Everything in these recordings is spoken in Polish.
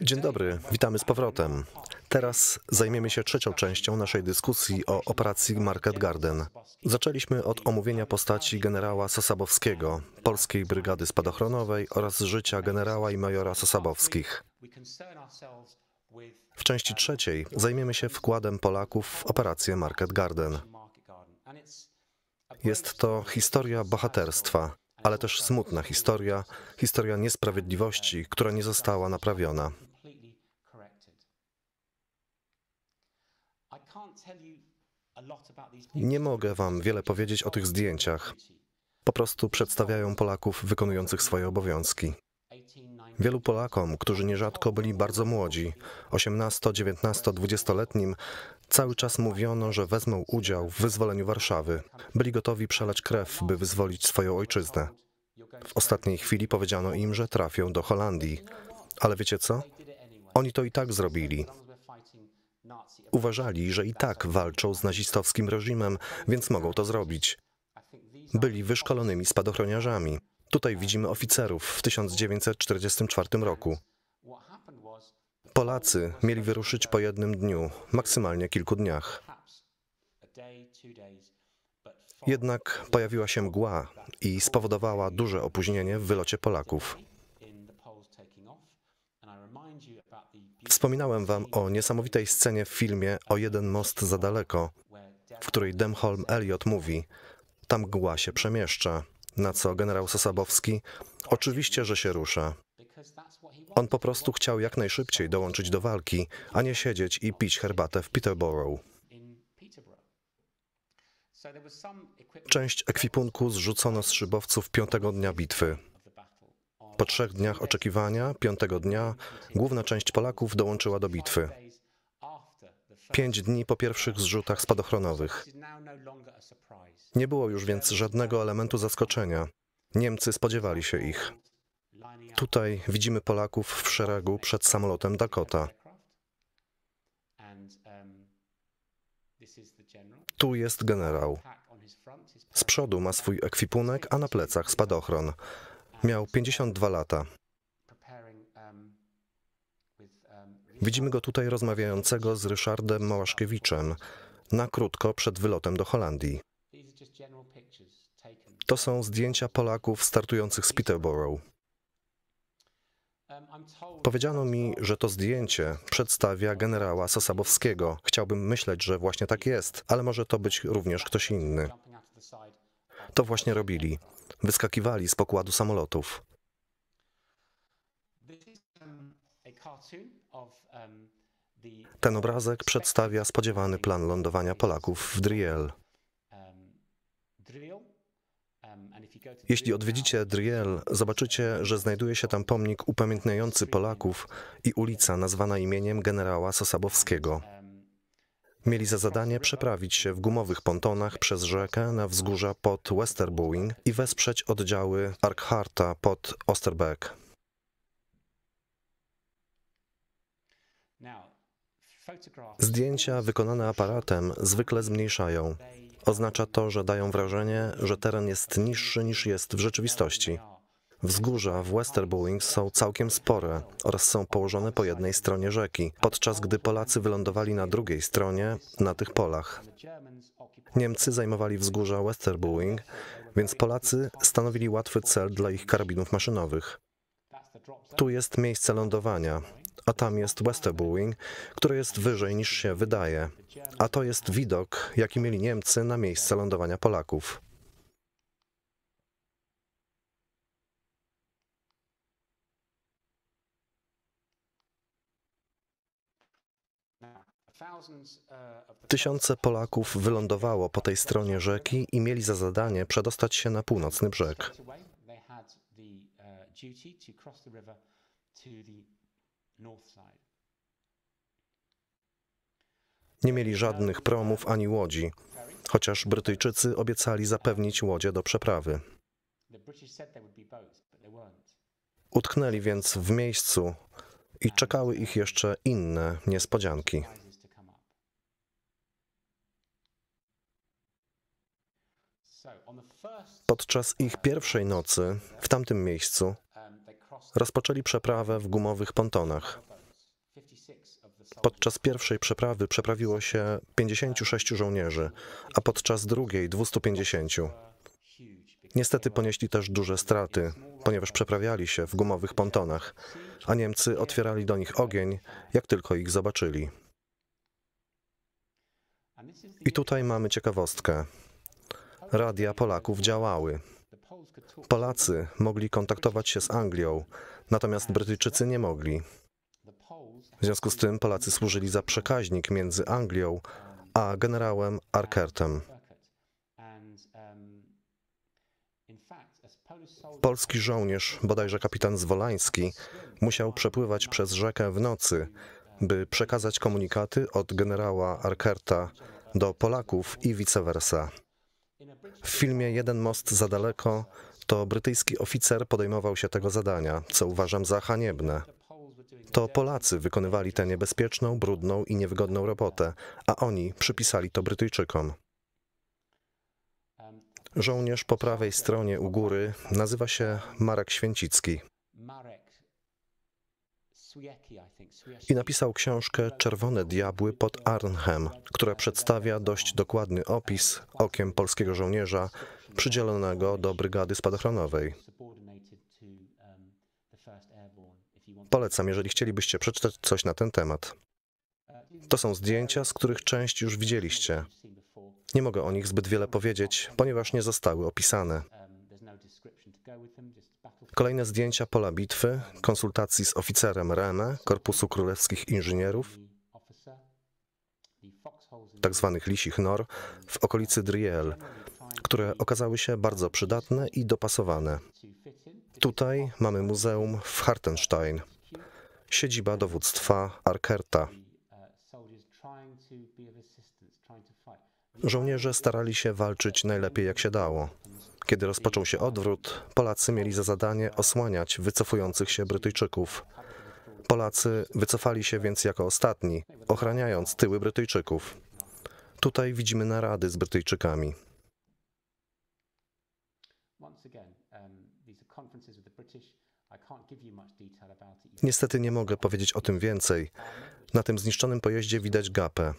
Dzień dobry, witamy z powrotem. Teraz zajmiemy się trzecią częścią naszej dyskusji o operacji Market Garden. Zaczęliśmy od omówienia postaci generała Sosabowskiego, Polskiej Brygady Spadochronowej oraz życia generała i majora Sosabowskich. W części trzeciej zajmiemy się wkładem Polaków w operację Market Garden. Jest to historia bohaterstwa, ale też smutna historia, historia niesprawiedliwości, która nie została naprawiona. Nie mogę Wam wiele powiedzieć o tych zdjęciach. Po prostu przedstawiają Polaków wykonujących swoje obowiązki. Wielu Polakom, którzy nierzadko byli bardzo młodzi, 18, 19, 20-letnim, cały czas mówiono, że wezmą udział w wyzwoleniu Warszawy. Byli gotowi przelać krew, by wyzwolić swoją ojczyznę. W ostatniej chwili powiedziano im, że trafią do Holandii. Ale wiecie co? Oni to i tak zrobili. Uważali, że i tak walczą z nazistowskim reżimem, więc mogą to zrobić. Byli wyszkolonymi spadochroniarzami. Tutaj widzimy oficerów w 1944 roku. Polacy mieli wyruszyć po jednym dniu, maksymalnie kilku dniach. Jednak pojawiła się mgła i spowodowała duże opóźnienie w wylocie Polaków. Wspominałem wam o niesamowitej scenie w filmie O jeden most za daleko, w której Demholm Elliot mówi: Tam mgła się przemieszcza. Na co generał Sosabowski, oczywiście, że się rusza. On po prostu chciał jak najszybciej dołączyć do walki, a nie siedzieć i pić herbatę w Peterborough. Część ekwipunku zrzucono z szybowców piątego dnia bitwy. Po trzech dniach oczekiwania, piątego dnia, główna część Polaków dołączyła do bitwy pięć dni po pierwszych zrzutach spadochronowych. Nie było już więc żadnego elementu zaskoczenia. Niemcy spodziewali się ich. Tutaj widzimy Polaków w szeregu przed samolotem Dakota. Tu jest generał. Z przodu ma swój ekwipunek, a na plecach spadochron. Miał 52 lata. Widzimy go tutaj rozmawiającego z Ryszardem Małaszkiewiczem na krótko przed wylotem do Holandii. To są zdjęcia Polaków startujących z Peterborough. Powiedziano mi, że to zdjęcie przedstawia generała Sosabowskiego. Chciałbym myśleć, że właśnie tak jest, ale może to być również ktoś inny. To właśnie robili. Wyskakiwali z pokładu samolotów. Um, Ten obrazek przedstawia spodziewany plan lądowania Polaków w Driel. Um, um, Jeśli odwiedzicie Driel, zobaczycie, że znajduje się tam pomnik upamiętniający Polaków i ulica nazwana imieniem generała Sosabowskiego. Mieli za zadanie przeprawić się w gumowych pontonach przez rzekę na wzgórza pod Westerbuing i wesprzeć oddziały Arkharta pod Osterbeck. Zdjęcia wykonane aparatem zwykle zmniejszają. Oznacza to, że dają wrażenie, że teren jest niższy niż jest w rzeczywistości. Wzgórza w Westerboeing są całkiem spore oraz są położone po jednej stronie rzeki, podczas gdy Polacy wylądowali na drugiej stronie, na tych polach. Niemcy zajmowali wzgórza Westerboeing, więc Polacy stanowili łatwy cel dla ich karabinów maszynowych. Tu jest miejsce lądowania, a tam jest Westerbowing, które jest wyżej niż się wydaje. A to jest widok, jaki mieli Niemcy na miejsce lądowania Polaków. Tysiące Polaków wylądowało po tej stronie rzeki i mieli za zadanie przedostać się na północny brzeg. Nie mieli żadnych promów ani łodzi, chociaż Brytyjczycy obiecali zapewnić łodzie do przeprawy. Utknęli więc w miejscu i czekały ich jeszcze inne niespodzianki. Podczas ich pierwszej nocy w tamtym miejscu rozpoczęli przeprawę w gumowych pontonach. Podczas pierwszej przeprawy przeprawiło się 56 żołnierzy, a podczas drugiej 250. Niestety ponieśli też duże straty, ponieważ przeprawiali się w gumowych pontonach, a Niemcy otwierali do nich ogień, jak tylko ich zobaczyli. I tutaj mamy ciekawostkę. Radia Polaków działały. Polacy mogli kontaktować się z Anglią, natomiast Brytyjczycy nie mogli. W związku z tym Polacy służyli za przekaźnik między Anglią a generałem Arkertem. Polski żołnierz, bodajże kapitan Zwolański, musiał przepływać przez rzekę w nocy, by przekazać komunikaty od generała Arkerta do Polaków i vice versa. W filmie Jeden most za daleko to brytyjski oficer podejmował się tego zadania, co uważam za haniebne. To Polacy wykonywali tę niebezpieczną, brudną i niewygodną robotę, a oni przypisali to Brytyjczykom. Żołnierz po prawej stronie u góry nazywa się Marek Święcicki i napisał książkę Czerwone Diabły pod Arnhem, która przedstawia dość dokładny opis okiem polskiego żołnierza przydzielonego do brygady spadochronowej. Polecam, jeżeli chcielibyście przeczytać coś na ten temat. To są zdjęcia, z których część już widzieliście. Nie mogę o nich zbyt wiele powiedzieć, ponieważ nie zostały opisane. Um, Kolejne zdjęcia pola bitwy, konsultacji z oficerem Rene, Korpusu Królewskich Inżynierów, tzw. Tak lisich nor, w okolicy Driel, które okazały się bardzo przydatne i dopasowane. Tutaj mamy muzeum w Hartenstein, siedziba dowództwa Arkerta. Żołnierze starali się walczyć najlepiej jak się dało. Kiedy rozpoczął się odwrót, Polacy mieli za zadanie osłaniać wycofujących się Brytyjczyków. Polacy wycofali się więc jako ostatni, ochraniając tyły Brytyjczyków. Tutaj widzimy narady z Brytyjczykami. Um, Niestety nie mogę powiedzieć o tym więcej. Na tym zniszczonym pojeździe widać gapę.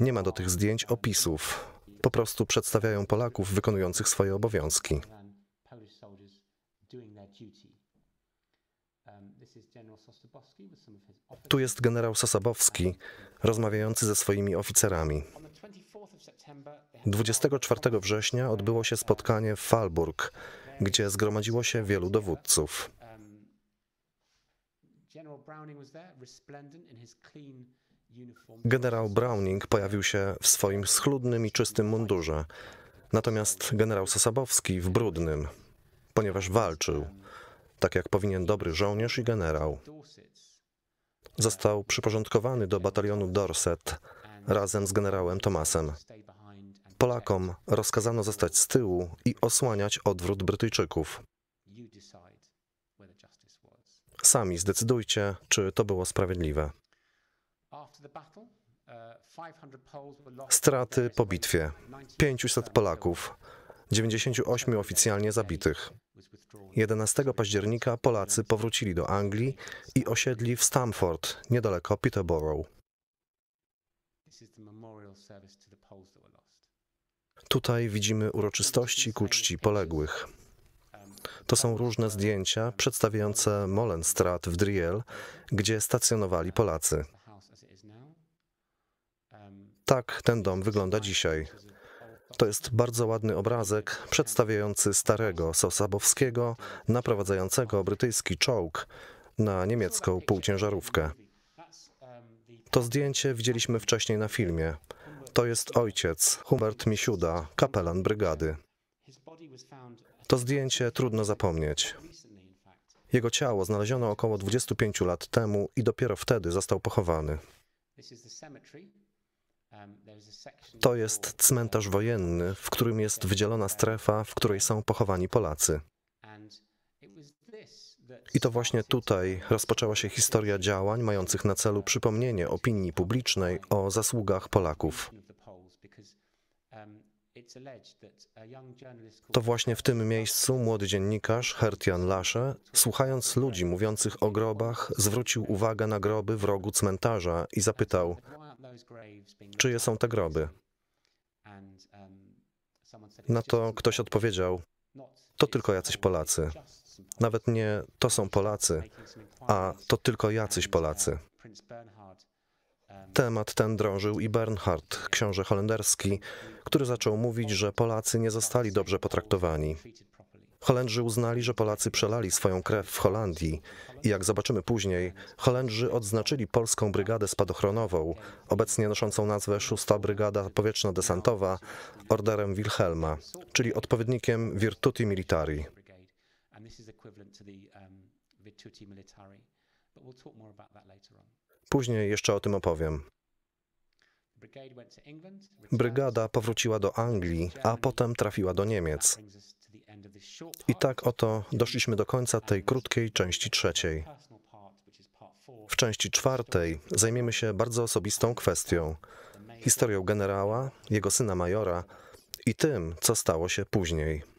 Nie ma do tych zdjęć opisów po prostu przedstawiają Polaków wykonujących swoje obowiązki. Um, tu jest generał Sosabowski, rozmawiający ze swoimi oficerami. 24 września odbyło się spotkanie w Falburg, gdzie zgromadziło się wielu dowódców. Um, Generał Browning pojawił się w swoim schludnym i czystym mundurze, natomiast generał Sosabowski w brudnym, ponieważ walczył, tak jak powinien dobry żołnierz i generał. Został przyporządkowany do batalionu Dorset razem z generałem Tomasem. Polakom rozkazano zostać z tyłu i osłaniać odwrót Brytyjczyków. Sami zdecydujcie, czy to było sprawiedliwe. Uh, Straty po bitwie 500 Polaków, 98 oficjalnie zabitych. 11 października Polacy powrócili do Anglii i osiedli w Stamford, niedaleko Peterborough. Tutaj widzimy uroczystości ku czci poległych. To są różne zdjęcia przedstawiające molen strat w Driel, gdzie stacjonowali Polacy. Tak ten dom wygląda dzisiaj. To jest bardzo ładny obrazek przedstawiający starego Sosabowskiego naprowadzającego brytyjski czołg na niemiecką półciężarówkę. To zdjęcie widzieliśmy wcześniej na filmie. To jest ojciec, Hubert Misiuda, kapelan brygady. To zdjęcie trudno zapomnieć. Jego ciało znaleziono około 25 lat temu i dopiero wtedy został pochowany. Um, to jest cmentarz wojenny, w którym jest wydzielona strefa, w której są pochowani Polacy. I to właśnie tutaj rozpoczęła się historia działań mających na celu przypomnienie opinii publicznej o zasługach Polaków. Um, to właśnie w tym miejscu młody dziennikarz Hertian Lasze, słuchając ludzi mówiących o grobach, zwrócił uwagę na groby w rogu cmentarza i zapytał: czyje są te groby? Um, Na to ktoś odpowiedział, to tylko jacyś Polacy. Nawet nie to są Polacy, a to tylko jacyś Polacy. Um, um, Temat ten drążył i Bernhard, książę holenderski, który zaczął mówić, że Polacy nie zostali dobrze potraktowani. Holendrzy uznali, że Polacy przelali swoją krew w Holandii i jak zobaczymy później, Holendrzy odznaczyli polską brygadę spadochronową, obecnie noszącą nazwę 6 Brygada Powietrzna Desantowa, orderem Wilhelma, czyli odpowiednikiem Virtuti Militari. Um, później jeszcze o tym opowiem. Brygada powróciła do Anglii, a potem trafiła do Niemiec. I tak oto doszliśmy do końca tej krótkiej części trzeciej. W części czwartej zajmiemy się bardzo osobistą kwestią historią generała, jego syna majora i tym, co stało się później.